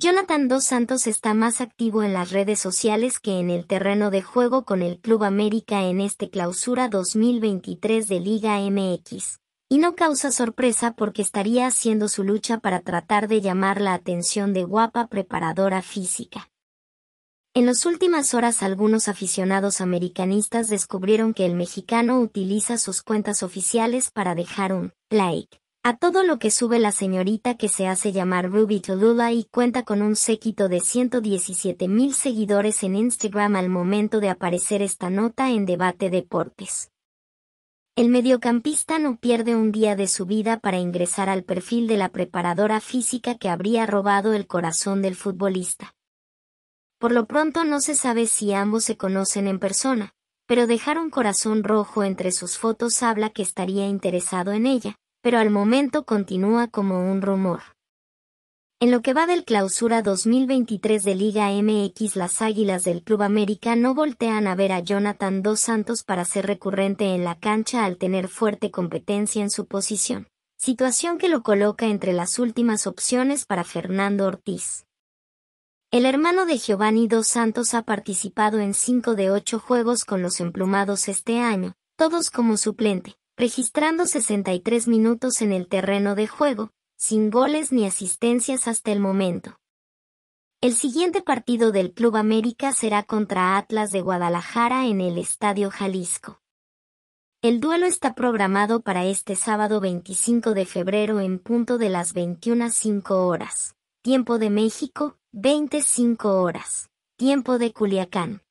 Jonathan Dos Santos está más activo en las redes sociales que en el terreno de juego con el Club América en este clausura 2023 de Liga MX. Y no causa sorpresa porque estaría haciendo su lucha para tratar de llamar la atención de guapa preparadora física. En las últimas horas algunos aficionados americanistas descubrieron que el mexicano utiliza sus cuentas oficiales para dejar un like a todo lo que sube la señorita que se hace llamar Ruby Tolula y cuenta con un séquito de 117.000 seguidores en Instagram al momento de aparecer esta nota en Debate Deportes. El mediocampista no pierde un día de su vida para ingresar al perfil de la preparadora física que habría robado el corazón del futbolista. Por lo pronto no se sabe si ambos se conocen en persona, pero dejar un corazón rojo entre sus fotos habla que estaría interesado en ella, pero al momento continúa como un rumor. En lo que va del clausura 2023 de Liga MX las Águilas del Club América no voltean a ver a Jonathan Dos Santos para ser recurrente en la cancha al tener fuerte competencia en su posición, situación que lo coloca entre las últimas opciones para Fernando Ortiz. El hermano de Giovanni Dos Santos ha participado en cinco de ocho juegos con los emplumados este año, todos como suplente, registrando 63 minutos en el terreno de juego, sin goles ni asistencias hasta el momento. El siguiente partido del Club América será contra Atlas de Guadalajara en el Estadio Jalisco. El duelo está programado para este sábado 25 de febrero en punto de las 21.05 horas, tiempo de México, 25 horas, tiempo de Culiacán.